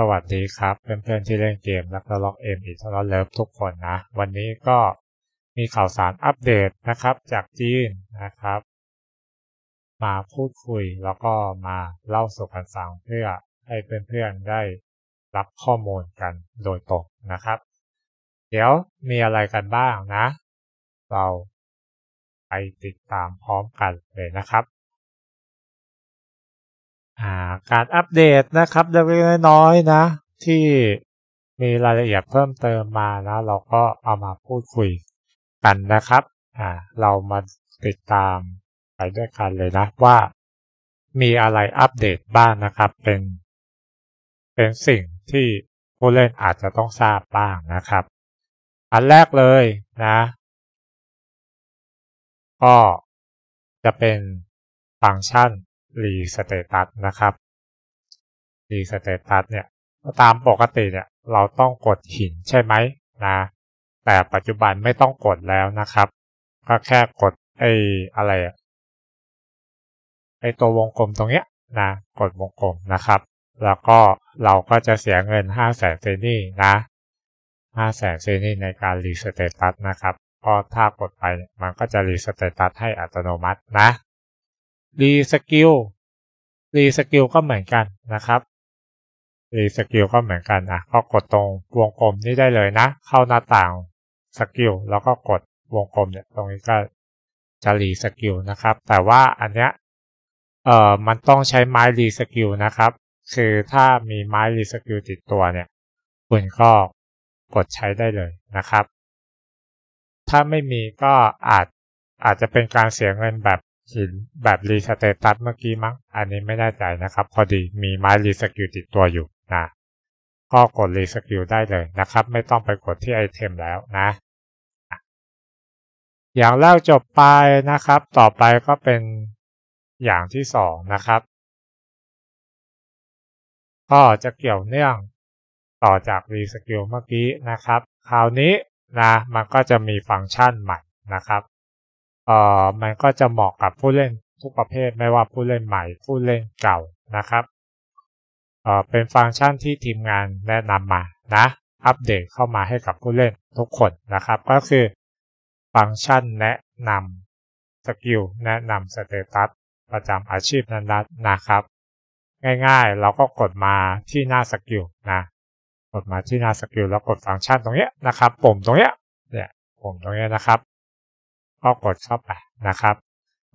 สวัสดีครับ เพื่อนๆที่เล่นเกมแล้วก็ล็อกเอ็มอีทอร์เลิฟทุกคนนะ วันนี้ก็มีข่าวสารอัปเดตนะครับจากจีนนะครับ มาพูดคุยแล้วก็มาเล่าสู่กันฟังเพื่อให้เพื่อนๆได้รับข้อมูลกันโดยตรงนะครับ เดี๋ยวมีอะไรกันบ้างนะ เรา ไปติดตามพร้อมกันเลยนะครับการอัปเดตนะครับเล็กๆน้อยๆนะ ที่มีรายละเอียดเพิ่มเติมมานะ เราก็เอามาพูดคุยกันนะครับอ่าเรามาติดตามไปด้วยกันเลยนะ ว่ามีอะไรอัปเดตบ้างนะครับ เป็น เป็นสิ่งที่ผู้เล่นอาจจะต้องทราบบ้างนะครับ อันแรกเลยนะ ก็จะเป็นฟังก์ชันรีสเตตัสนะครับ รีสเตตัสเนี่ย ตามปกติเนี่ยเราต้องกดหินใช่ไหมนะ แต่ปัจจุบันไม่ต้องกดแล้วนะครับ ก็แค่กดไอ้อะไรไอ้ตัววงกลมตรงเนี้ยนะ กดวงกลมนะครับ แล้วก็เราก็จะเสียเงิน5 0 0สนเซนี่นะ5 0 0สนเซนี่ในการรีสเตตัสนะครับพอถ้ากดไปมันก็จะรีสเตตัสให้อัตโนมัตินะรีสกิลรีสกิลก็เหมือนกันนะครับรีสกิลก็เหมือนกันอ่ะ ก็กดตรงวงกลมนี้ได้เลยนะ เข้าหน้าต่างสกิลแล้วก็กดวงกลมเนี่ยตรงนี้ก็จะรีสกิลนะครับ แต่ว่าอันเนี้ย เอ่อ มันต้องใช้ไม้รีสกิลนะครับ คือถ้ามีไม้รีสกิลติดตัวเนี่ยคุณก็กดใช้ได้เลยนะครับ ถ้าไม่มีก็อาจอาจจะเป็นการเสียเงินแบบหินแบบรีสเตตัสเมื่อกี้มั้ง อันนี้ไม่แน่ใจนะครับพอดีมีไม้รีสกิลติดตัวอยู่นะก็กดรีสกิลได้เลยนะครับ ไม่ต้องไปกดที่ไอเทมแล้วนะ อย่างแลกจบไปนะครับ ต่อไปก็เป็นอย่างที่สองนะครับก็จะเกี่ยวเนื่องต่อจากรีสกิลเมื่อกี้นะครับ คราวนี้นะ มันก็จะมีฟังก์ชันใหม่นะครับเอ่อมันก็จะเหมาะกับผู้เล่นทุกประเภทไม่ว่าผู้เล่นใหม่ ผู้เล่นเก่านะครับเอ่อเป็นฟังก์ชันที่ทีมงานแนะนำมานะ อัปเดตเข้ามาให้กับผู้เล่นทุกคนนะครับ ก็คือฟังก์ชันแนะนำสกิลแนะนำสเตตัสประจำอาชีพนั้นๆนะครับ ง่ายๆเราก็กดมาที่หน้าสกิลนะกดมาที่หน้าสกิลแล้วกดฟังก์ชันตรงเนี้ยนะครับปุ่มตรงเนี้ยเนี่ยปุ่มตรงเนี้ยนะครับก็กดเข้าไปนะครับ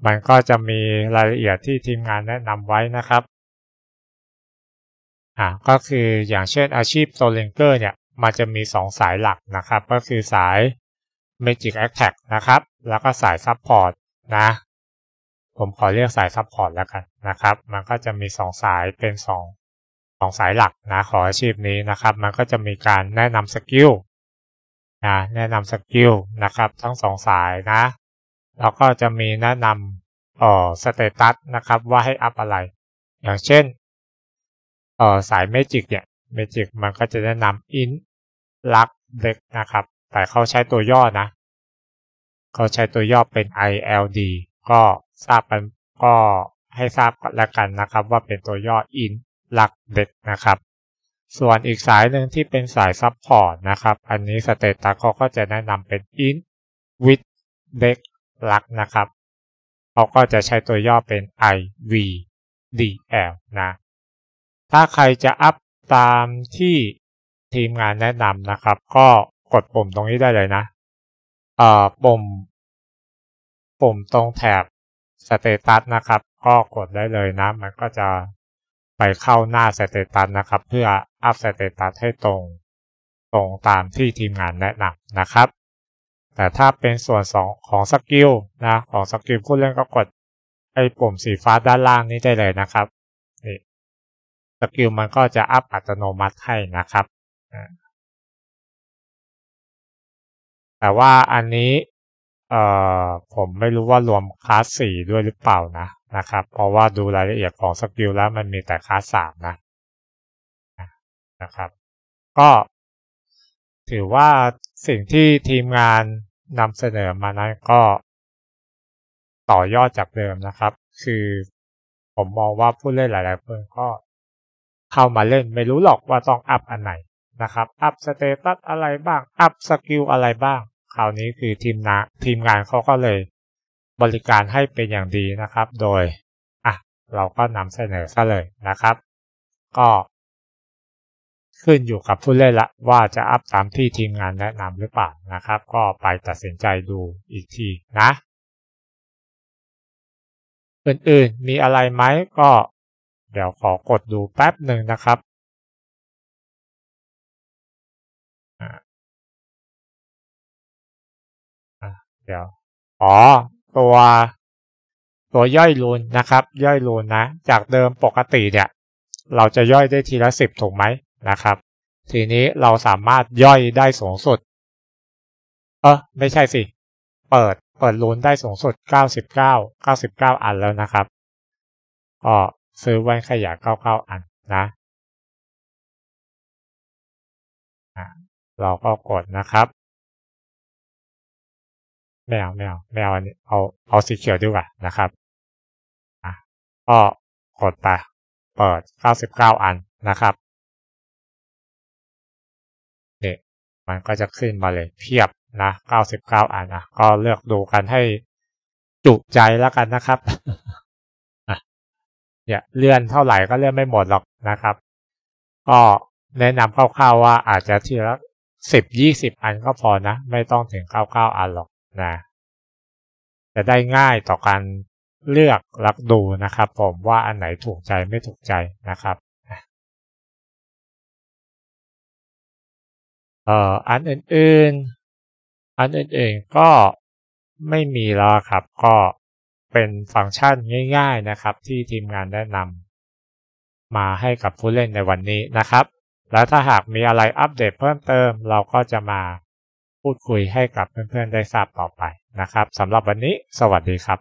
มันก็จะมีรายละเอียดที่ทีมงานแนะนำไว้นะครับ อ่าก็คืออย่างเช่นอาชีพโซลิงเกอร์เนี่ย มันจะมีสองสายหลักนะครับ ก็คือสาย Magic Attack นะครับ แล้วก็สายซับพอร์ตนะ ผมขอเรียกสายซับพอร์ตแล้วกันนะครับ มันก็จะมีสองสายเป็นสองสองสายหลักนะขออาชีพนี้นะครับ มันก็จะมีการแนะนำสกิลนะแนะนำสกิลนะครับทั้งสองสายนะแล้วก็จะมีแนะนำเอ่อสเตตัสนะครับว่าให้อัพอะไร อย่างเช่นเอ่อสายเมจิกเนี่ยเมจิกมันก็จะแนะนำอินลักเด็กนะครับ แต่เขาใช้ตัวย่อนะ เขาใช้ตัวย่อเป็น ILD ก็ทราบกันก็ให้ทราบแล้วกันนะครับ ว่าเป็นตัวย่ออินลักเด็กนะครับส่วนอีกสายหนึ่งที่เป็นสายซับพอร์ตนะครับ อันนี้สเตตัสเขาก็จะแนะนำเป็น int with deck l u k นะครับ เขาก็จะใช้ตัวย่อเป็น ivdl นะ ถ้าใครจะอัพตามที่ทีมงานแนะนำนะครับ ก็กดปุ่มตรงนี้ได้เลยนะ เอ่อ ปุ่ม ปุ่มตรงแถบสเตตัสนะครับ ก็กดได้เลยนะ มันก็จะไปเข้าหน้าสเตตัสนะครับ เพื่ออัพสเตตัสให้ตรง ตรงตามที่ทีมงานแนะนำนะครับ แต่ถ้าเป็นส่วนสองของสกิลนะของสกิลผู้เล่นก็กดไอ้ปุ่มสีฟ้าด้านล่างนี้ได้เลยนะครับนี่สกิลมันก็จะอัพอัตโนมัติให้นะครับ แต่ว่าอันนี้เอ่อผมไม่รู้ว่ารวมคลาสสี่ด้วยหรือเปล่านะนะครับเพราะว่าดูรายละเอียดของสกิลแล้วมันมีแต่คลาสสามนะนะครับก็ ถือว่าสิ่งที่ทีมงานนำเสนอมานั้นก็ ต่อยอดจากเดิมนะครับ คือ ผมมองว่าผู้เล่นหลายๆคนก็ เข้ามาเล่นไม่รู้หรอกว่าต้องอัพอันไหนนะครับอัพสเตตัสอะไรบ้างอัพสกิลอะไรบ้างคราวนี้คือทีมนะทีมงานเขาก็เลยบริการให้เป็นอย่างดีนะครับ โดย อ่ะ เราก็นำเสนอซะเลยนะครับ ก็ขึ้นอยู่กับผู้เล่นละ ว่าจะอัพตามที่ทีมงานแนะนำหรือเปล่านะครับ ก็ไปตัดสินใจดูอีกทีนะ อื่นๆมีอะไรไหมก็ เดี๋ยวขอกดดูแป๊บหนึ่งนะครับเดี๋ยวอ๋อ ตัว ตัวย่อยรูนนะครับ ย่อยรูนนะจากเดิมปกติเนี่ย เราจะย่อยได้ทีละสิบถูกไหมนะครับ ทีนี้เราสามารถย่อยได้สูงสุด เออไม่ใช่สิ เปิดเปิดรูนได้สูงสุด99 99อันแล้วนะครับอ๋อซื้อไว้ขยะ 99 อันนะ เราก็กดนะครับแม่เอาไม่เอาไม่เอาอันนี้เอาเอาสีเขียวดีกว่านะครับอ่ะก็กดไปเปิดเเกก้าสิบ้าอันนะครับเนี่มันก็จะขึ้นมาเลย เพียบนะเเกก้าสิบ้าอันอ่ะ ก็เลือกดูกันให้จุใจแล้วกันนะครับเนี่ยเลื่อนเท่าไหร่ก็เลื่อนไม่หมดหรอกนะครับ ก็แนะนำคร่าวๆว่าอาจจะทีละสิบยี่สิบอันก็พอนะ ไม่ต้องถึงเก้าเก้าอันหรอกนะจะได้ง่ายต่อการเลือกรับดูนะครับ ผมว่าอันไหนถูกใจไม่ถูกใจนะครับเอ่อ อันอื่นๆ อันอื่นๆก็ไม่มีแล้วครับ ก็เป็นฟังก์ชันง่าย ๆนะครับ ที่ทีมงานแนะนำมาให้กับผู้เล่นในวันนี้นะครับ แล้วถ้าหากมีอะไรอัปเดตเพิ่มเติมเราก็จะมาพูดคุยให้กับเพื่อนๆได้ทราบต่อไปนะครับสำหรับวันนี้สวัสดีครับ